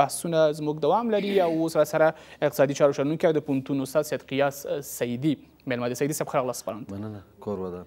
بحثونه زموږ دوام لري او اوس را سره اقتصادي چارو شنونکی او د پوهنتون استاد سید قیاس سیدي میلمه د سیدي صاحب ښه راغلاست خپرونې ته مننه کور ودان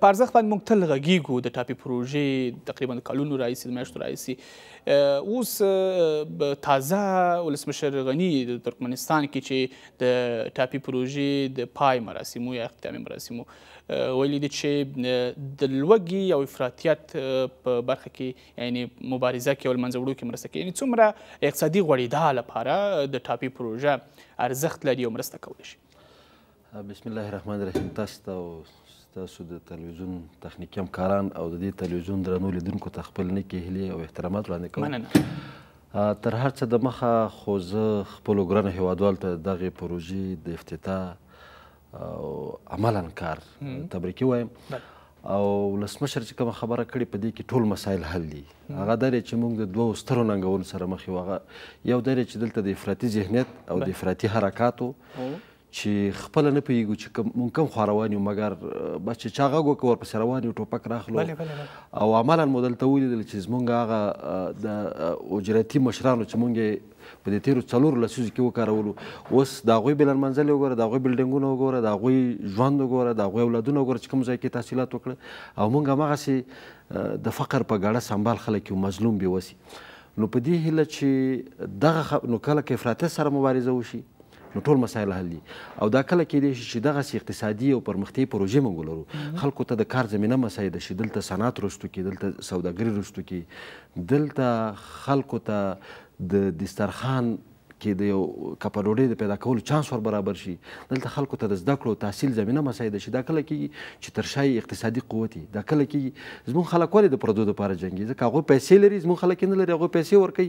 پارزخ باندې موږ تل غږیږو د ټاپي پروژې تقریبا کلونو راهیسې د میاشتو راهیسې اوس تازه ولسمشر غني د ترکمنستان کې چې د ټاپي پروژې د پای مراسمو یا اختتامي مراسمو ویلي دي چې د لوږې او افراطیت په برخه کې یعنی مبارزه کې او لمنځه وړو کې مرسته کوي یعنی څومره اقتصادي غوړېدا لپاره د ټاپي پروژه ارزښت لري او مرسته کولی شي بسم الله الرحمن الرحیم تاسو ته تاسو د تلویزیون تخنیکی همکاران او د دې تلویزیون درنو لیدونکو ته خپل نیکې هیلې او احترامات وړاندې کوم مننه تر هر څه د مخه خو زه خپلو ګرانو هیوادوالو ته دغې پروژې د افتتاح او عملا کار تبریکي وایم او ولسمشر چې کوم خبره کړې په دې کې ټول مسایل حل دي هغه درې چې موږ د دوو سترو ننګونو سره مخ یو هغه یو درې چې دلته د افراطي ذهنیت او د افراطي حرکاتو چې خپل نه پیږو چې مونږ کم خاروان یو مګر بس چې چا غوږ وکور پر روان یو ټوپک راخلو او عملا مودل ته ولیدل چې زمونږ هغه د اجرتي مشرانو چې مونږ په دې تیرو څلور لسیزو کې وکارولو اوس د هغوی بلند منزل وګوره د هغوی بلډینګونه وګوره د هغوی ژوند وګوره د هغوی اولادونه وګوره چې کوم ځای کې تحصیلات وکړه او مونږ هماغسې د فقر په ګاړه سنبال خلک یو مظلوم بېوسي نو په دې هیله چې دغه نو کله کې افراطي سره مبارزه وشي نو ټول مسایل حل دي او دا کله کې دي چې دغه سي اقتصادي او پرمختي پروژې موږ لرو خلکو ته د کار زمينه مسایل شي دلته صنعت رستو کې دلته سوداګري رستو کې دلته خلکو ته د دسترخان کې د یو کپړوړې د پیدا کولو چانس ور برابر شي دلته خلکو ته د زده کړو تحصیل زمينه مساعده شي دا کله کې چې ترشای اقتصادي قوت دا کله کې زمون خلک ولې د پردو لپاره جنگي ځکه هغه پیسې لري زمون خلک نه لري هغه پیسې ورکي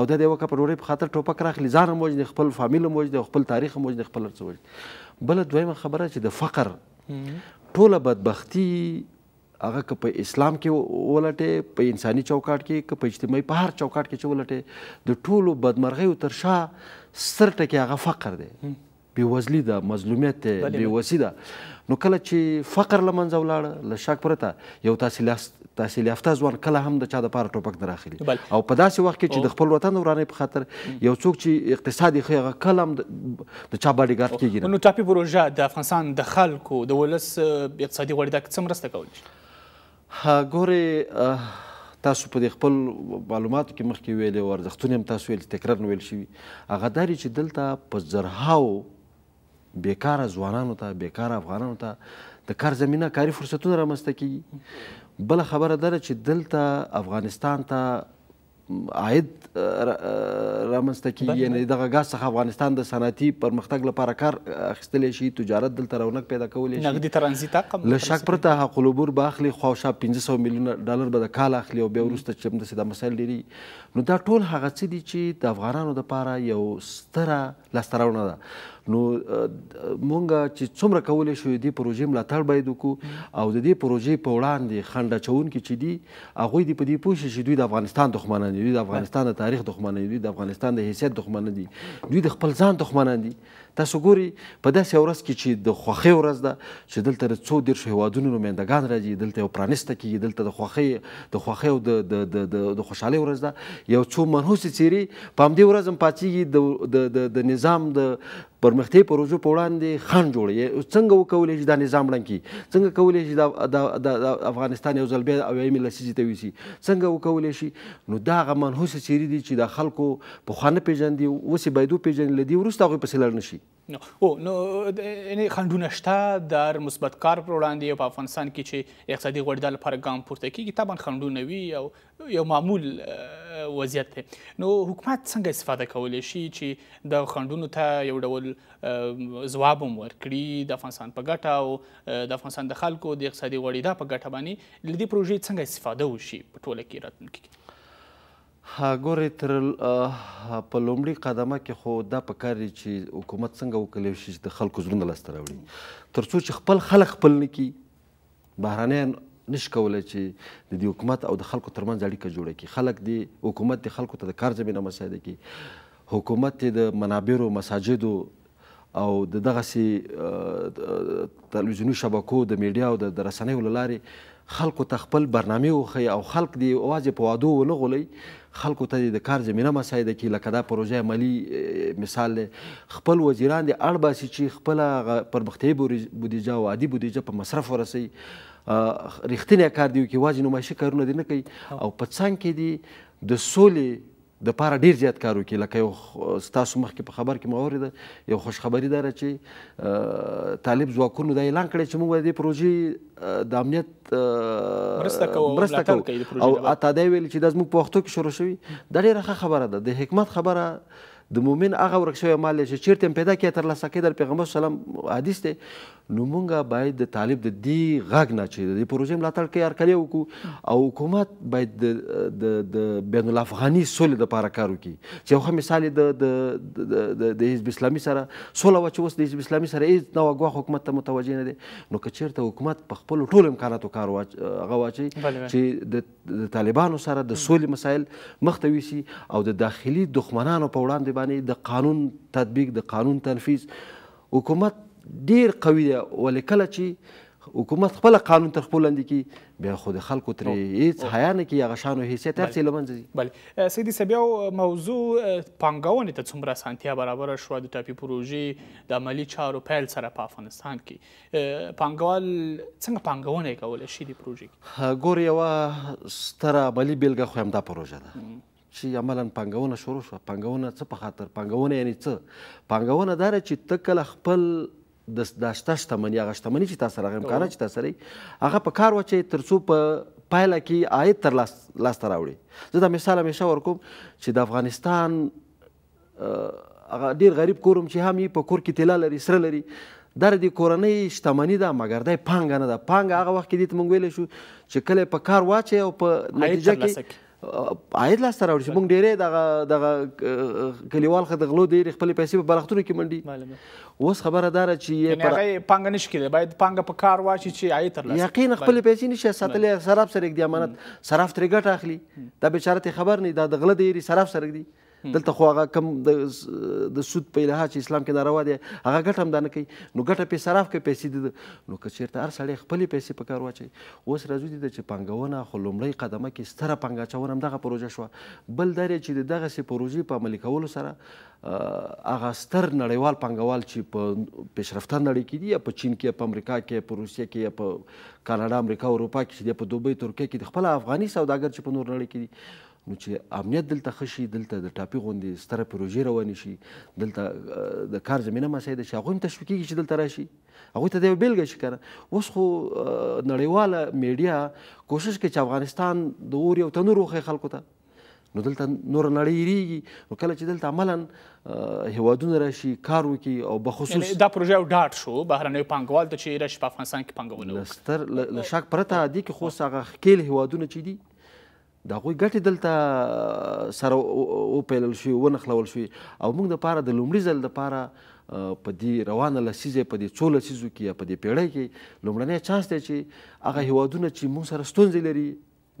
او دا د یو کپړوړې په خاطر ټوپک راخلی ځان موجود خپل فامیل موجود خپل تاریخ موجود خپل څه وجد بل دویمه خبره چې د فقر ټوله بدبختی هغه که په اسلام کې ولټې په انساني چوکاټ کې که په اجتماعي په هر چوکاټ کې چې ولټې د ټولو بدمرغیو تر شا ستر ټکی هغه فقر دی بېوزلي ده مظلومیت دی بېوسي ده نو کله چې فقر له منځه ولاړه له شک پرته یو تحصیل یافته ځوان کله هم د چا دپاره ټوپک نه راخلي او په داسې وخت کې چې د خپل وطن د ورانۍ په خاطر یو څوک چې اقتصاد یې ښه هغه کله هم د چا باډیګارد کېږي نو ټاپي پروژه د افغانستان د خلکو د ولس اقتصادي غوړېدا څه مرسته کولی شي ګوره تاسو په خپل معلوماتو کې مخکې ویلې و ارزښتونه هم تاسو ویل تکرار ویل شوي هغه دا چې دلته په زرهاو بیکاره ځوانانو ته بیکاره افغانانو ته د کار زمینه کاري فرصتونه رامنځته کیږي بله خبره دا چې دلته افغانستان ته عاید رامنځته کیږي یعنې دغه ګاز څخه افغانستان د صنعتي پرمختګ لپاره کار اخیستلی شي تجارت دلته رونق پیدا کولی شي نقدي ترانزیت حق له شک پرته حق العبور به اخلي خواوشا پنځه سوه میلیونه ډالر به د کال اخلي او بیا وروسته چې همداسې دا مسایل ډېرېږي نو دا ټول هغه څه دي چې د افغانانو دپاره یو ستره لاسته راوړنه ده نو مونږ چې څومره کولای شو دې پروژې ملاتړ باید وکړو او د دې پروژې په وړاندې خنډ اچونکي چې دي هغوی دې په دې پوه شي چې دوی د افغانستان دښمنان دي دوی د افغانستان د تاریخ دښمنان دي دوی د افغانستان د حیثیت دښمنان دي دوی د خپل ځان دښمنان دي تاسو ګوري په داسې ورځ کې چې د خوښۍ ورځ ده چې دلته څو ډیر هیوادونو نمائندګان راځي دلته یو پرانسته کیږي دلته د خوښۍ د خوښۍ او د د د د خوشحالۍ ورځ ده یو څو منحوسې څیرې په همدې ورځ هم پاڅېږي د د د نظام د پرمختي پروژو په وړاندې خنډ جوړي څنګه وکولې چې دا نظام ړنګ کی څنګه کولې چې د افغانستان یو ځل بیا او ایم لسیزي ته ویسي څنګه وکولې شي نو دا غمنحوس چیرې دي چې د خلکو په خانه پیژندي وسی بيدو پیژنې لدی ورسته غو په سلر نشي نو او نو یعنی خندونه شته د مثبت کار پر وړاندې په افغانستان کې چې اقتصادي غوړېدا لپاره ګام پورته کیږي طبعا خندونه وي او یو معمول وضعیت دی نو حکومت څنګه استفاده کولی شي چې د خندونو ته یو ډول ځواب هم ورکړي د افغانستان په ګټه او د افغانستان د خلکو د اقتصادي غوړېدا په ګټه باندې لدې پروژې څنګه استفاده وشي په ټوله کې راتلونکي ګورې تر په لومړي قدمه کې خو دا په کار دی چې حکومت څنګه وکړلی شي چې د خلکو زړونه لاسته راوړي تر څو چې خپل خلک خپل نه کړي بهرانیان نشي کولی چې د دې حکومت او د خلکو ترمنځ اړیکه جوړه کړي خلک د حکومت د خلکو ته د کار زمینه مساعده کړي حکومت د منابرو مساجدو او د دغه تلویزیونی شبکو د میډیا او د رسنیو لارې خلکو ته خپل برنامه وخی او خلک دی اواز په وادو ونه غولي خلکو ته د کار زمينه مساعده کی لکه دا پروژه مالی مثال خپل وزیران دي اړباسي چې خپل پرمختي بودیجه او عادي بودیجه په مصرف ورسي رښتینی کار دی چې واجب نمایشي کارونه دي نه کوي او په څنګه کې دي د سولې د پاره ډیر زیات کار وکړي لکه یو ستاسو مخکې په خبر کې مو اورېده یو خوش خبري داره چې طالب ځواکونو دا اعلان کړی چې موږ د پروژې د امنیت مرسته کوو او اته دا ویل چې دا زموږ په وختو کې شروع شوي دا ډیره ښه خبره ده د حکمت خبره د مؤمن هغه ورک شوی مال چې چیرته پیدا کړي تر لاسه کېدل پیغمبر سلام حدیث دی نو مونږ باید د طالب د دې غږ نه چې د پروژې ملاتړ کوي هرکلی وکړو او حکومت باید د د بین الافغاني سولې دپاره کار وکړي چې یو ښه مثال یې د د حزب اسلامي سره سوله وه چې اوس د حزب اسلامي سره هېڅ ناوګواه حکومت ته متوجه نه دی نو که چېرته حکومت په خپلو ټولو امکاناتو کار هغه واچوي چې د طالبانو سره د سولې مسایل مخ ته یوسي او د داخلي دښمنانو په وړاندې باندې د قانون تطبیق د قانون تنفیذ حکومت ډیر قوي دی ولې کله چې حکومت خپل قانون تر خپل لاندې کی بیا خو د خلکو ترې هیڅ حیا نه کوي هغه شانو حیثیت هر څه له منځه ځي بله سیدي سبیاو موضوع پانګونې ته څومره اسانتیا برابره شوه د ټاپي پروژې د عملي چارو پیل سره په افغانستان کې پانګوال څنګه پانګونه کولی شي دې پروژې کې ګور یوه ستره عملي بېلګه خو همدا پروژه ده چې عملا پانګونه شروع شوه پانګونه څه په خاطر پانګونه یعنی څه پانګونه دا چې ته کله خپل د داشته شتمنۍ هغه شتمنۍ چې تا سره هغه امکانات چې تا سره هغه په کار واچوي تر څو په پایله کې عاید تر لاسته راوړي زه دا مثال همیشه ورکوم چې د افغانستان هغه ډیر غریب کورم چې هم یې په کور کې تیلا لري سره لري در دې کورنۍ شتمني ده مګر دا پانګه نه ده پانګه هغه وخت کې دې ته موږ ویلی شو چې کله په کار واچوي او په نتیجه کې عاید لاسته راوړي چې موږ ډېرې دغه دغه کلیوال خه د غلو ډېرې خپلې پیسې په بالښتونو کې منډي اوس خبره دا ده چې یعنې هغه پانګه نه شي کېدی باید پانګه په کار واچي چې عاید ترلاسه یقینا خپلې پیسې نه شي ساتلی سراب سره ږدي امانت صراف ترې ګټه اخلي دا بېچاره ته خبر نه دا د غله ډېرې صراف سره ږدي دلته خو هغه کم د سود په الهه چې اسلام کې ناروا دی هغه ګټه هم دانه کوي نو ګټه پې صراف کوي پیسې دي نو که چېرته هر سړی خپلې پیسې په کار واچوي اوس راځو دي چې پانګونه خو لومړی قدمه کې ستره پانګه اچونه هم دغه پروژه شوه بل دا چې دغسې پروژې په عملي کولو سره هغه ستر نړیوال پانګوال چې په پیشرفته نړۍ کې دي یا په چین کې یا په امریکا کې په روسیه کې یا په کاناډا امریکا اروپا کې چې دی په دوبۍ ترکیه کې د خپل افغاني سوداګر چې په نور نړۍ کې دي نو چې امنیت دلته خشي دلته د ټاپي غوندې ستره پروژې روانې شي دلته د کار زمینه مسایده شي هغوی هم تشویق کېږي چې دلته راشي هغوی ته د یو بېلګه شي که اوس خو نړیواله میډیا کوشش کوي چې افغانستان د اور یو تنور وښیي خلکو ته نو دلته نور نړۍ ریږي نو کله چې دلته عملا هیوادونه راشي کار وکړي او بخصوص یعنی دا پروژه یو ډاټ شو بهرنیو پانګوال ته چې راشي په افغانستان کې پانګونه وکړي له شک پرته دي کې خو هغه ښکېل هیوادونه چې دي د هغوی ګټې دلته سره وپیلل شوي ونښلول شوي او موږ دپاره د لومړي ځل دپاره په دې روانه لسیزې په دې څو لسیزو کې یا په دې پیړۍ کې لومړنی چانس دی چې هغه هیوادونه چې موږ سره ستونزې لري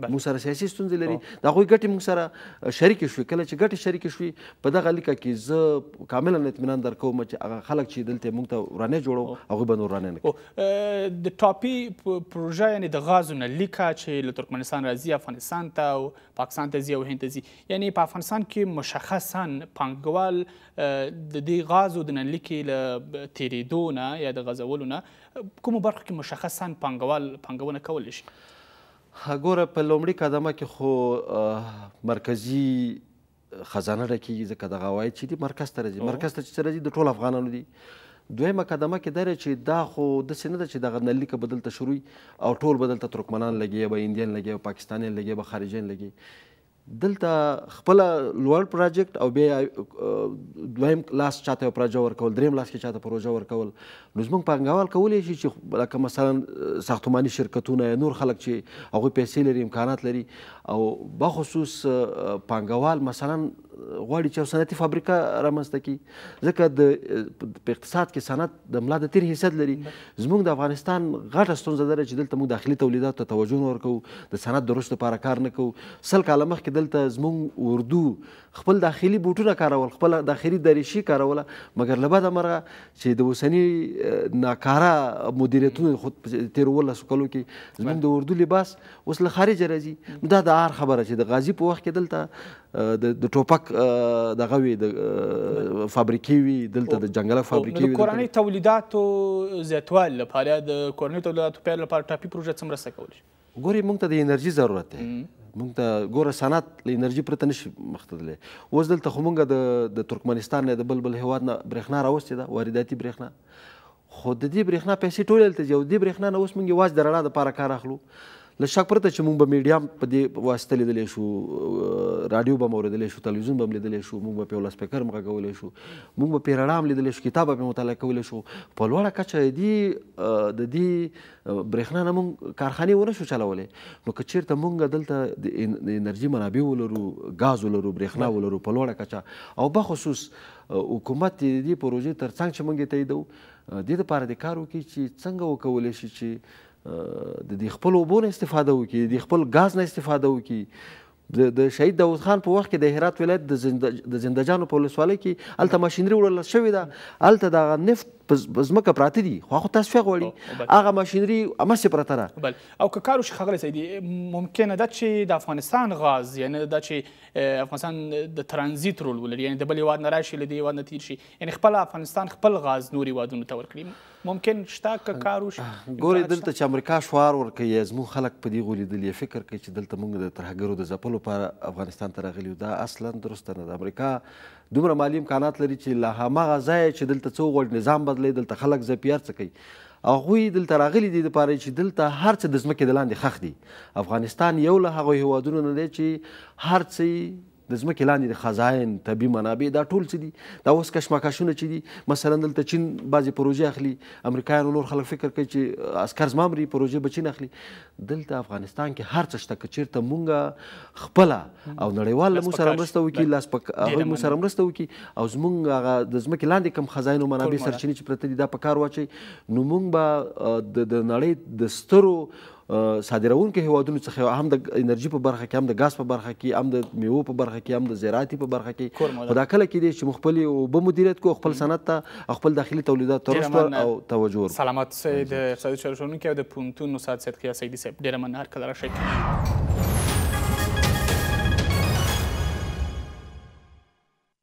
مو سره سیاسي ستونزې لري د هغوی ګټې موږ سره شریکې شوې کله چې ګټې شریکې شوې په دغه لیکه کې زه کاملا اطمینان درکوم چې هغه خلک چې دلته موږ ته ورانې جوړو هغوی به نور ورانې نه کوي د ټاپي پروژه یعنی د غازو نه لیکه چې له ترکمنستان راځي افغانستان ته او پاکستان ته ځي او هند ته ځي یعنی په افغانستان کې مشخصا پانګوال د دې غازو د ننلیکې له تېرېدو نه یا د غځولو نه کومو برخو کې مشخصا پانګوال پانګونه کولی شي ګوره په لومړي قدمه کې خو مرکزی خزانه راکېږي ځکه دغه عواید چې دي مرکز ته راځي مرکز ته چې راځي د ټول افغانانو دي دویمه قدمه کې دره چې دا خو داسې نه ده چې دغه نلیکه بدلته شروع او ټول بدلته ترکمنان لګي یا به هندیان لګي او پاکستانیان لګي به خارجیان لګي دلته خپل لوړ پروجیکټ او بیا دویم لاس چاته پروژه ورکول دریم لاس کې چاته پروژه ورکول نو زموږ پانګوال کولی شي چې لکه مثلا ساختماني شرکتونه نور خلک چې هغوی پیسې لري امکانات لري او بخصوص پانګوال مثلا غواړي چې صنعتي فابریکه رامنځته کړي ځکه د په اقتصاد کې صنعت د ملا د تیر حیثیت لري زموږ د افغانستان غټه ستونزه ده چې دلته موږ داخلي تولیداتو ته توجه نه ورکوو د صنعت د رشد لپاره کار نه کوو سل کاله مخکې دلته زموږ اردو خپل داخلي بوټونه کارول خپل داخلي دریشي کاروله مګر له بده مرغه چې د اوسني ناکاره مدیریتونو خود تیر ولس کلو کې زموږ د اردو لباس اوس له خارجه راځي دا د هر خبره چې د غازی په وخت کې دلته د ټوپک دغه وي د فابریکې وي دلته د جنګل فابریکې وي کورنۍ تولیداتو زیاتوال لپاره د کورنۍ تولیداتو پیل لپاره ټاپي پروژه څومره څه کولی ګوري موږ ته د انرژي ضرورت دی موږ ته ګوره صنعت له انرژي پرته نشي مخته تللی اوس دلته خو موږ د د ترکمنستان نه د بل بل هیواد نه برېښنا راوستې ده وارداتي برېښنا خو د دې برېښنا پیسې ټولې هلته ځي او دې برېښنا نه اوس موږ یوازې د رڼا دپاره کار اخلو له شک پرته چې موږ به میډیا په دې واسطه لیدلی شو راډیو به هم اورېدلی شو تلویزیون به هم لیدلی شو موږ به په یو لاسپیکر هم غږولی شو موږ به په رڼا هم لیدلی شو کتاب به مطالعه کولی شو په لوړه کچه دې د دې برېښنا نه موږ کارخانې ونه شو چلولی نو که چېرته موږ دلته د انرژي منابع ولرو ګاز ولرو برېښنا ولرو په لوړه کچه او بخصوص حکومت دې پروژې تر څنګ چې موږ یې تاییدو دې دپاره د کار وکړي چې څنګه وکولی شي چې د دې خپل اوبو نه استفاده وکړي د خپل غاز نه استفاده وکړي د شهید داوود خان په وخت کې د هرات ولایت د زندجانو په ولسوالۍ کې هلته ماشینري وړل شوې ده هلته دغه نفت په ځمکه پراته دي خو هغه تصفیه غواړي هغه ماشینري همسې پرته ده بل او که کار وشي ښاغلی سیدي ممکنه ده چې د افغانستان غاز یعنی دا چې افغانستان د ترانزیت رول ولري یعنی د بل هېواد نه راشي له دې هېواد نه تېر شي یعنی خپل افغانستان خپل غاز نور هېوادونو ته ورکړي ممکن شته که کار وشي ګوري دلته چې امریکا شوار ورکوي زموږ خلک په دې غولیدلې فکر کوي چې دلته موږ د ترهګرو د ځپلو لپاره افغانستان ته راغلي دا اصلا درسته نه ده امریکا دومره مالی امکانات لري چې لا هماغه ځای چې دلته څو غوړ نظام بدلی دلته خلک زپیار څه کوي هغوی دلته راغلي دي دپاره چې دلته هر څه د ځمکې د لاندې خښ دي افغانستان یو له هغو هیوادونو نه دی چې هر څه د ځمکې لاندې د خزاین طبي منابع دا ټول څه دي دا اوس کشمکشونه چې دي مثلا دلته چین بعضې پروژې اخلي امریکایانو نور خلک فکر کوي چې عسکر زما مري پروژې به چین اخلي دلته افغانستان کې هر څه شته که چېرته مونږ خپله او نړیوال له مونږ سره مرسته وکړي لاس په هغوی مونږ سره مرسته وکړي او زمونږ هغه د ځمکې لاندې کم خزاین او منابع سرچینې چې پرته دي دا په کار واچوي نو مونږ به د نړۍ د سترو صادرونکو هیوادونو څخه هم د انرژي په برخه کې هم د غاز په برخه کې هم د میوو په برخه کې هم د زراعتي په برخه کې خدا کله کې دي چې مخبل او به مدیریت کو خپل صنعت ته خپل داخلي تولیدات ترسته او توجه سلامات سید اقتصادي چارچونکو د پونتون نو سات سید کې سیدي سید ډیر منار کله راشي